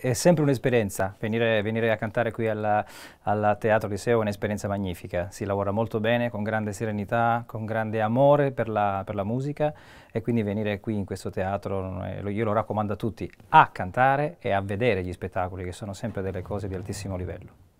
è sempre un'esperienza, venire, venire, a cantare qui al Teatro Liceo è un'esperienza magnifica, si lavora molto bene, con grande serenità, con grande amore per la, per la musica e quindi venire qui in questo teatro, io lo raccomando a tutti, a cantare e a vedere gli spettacoli che sono sempre delle cose di altissimo livello.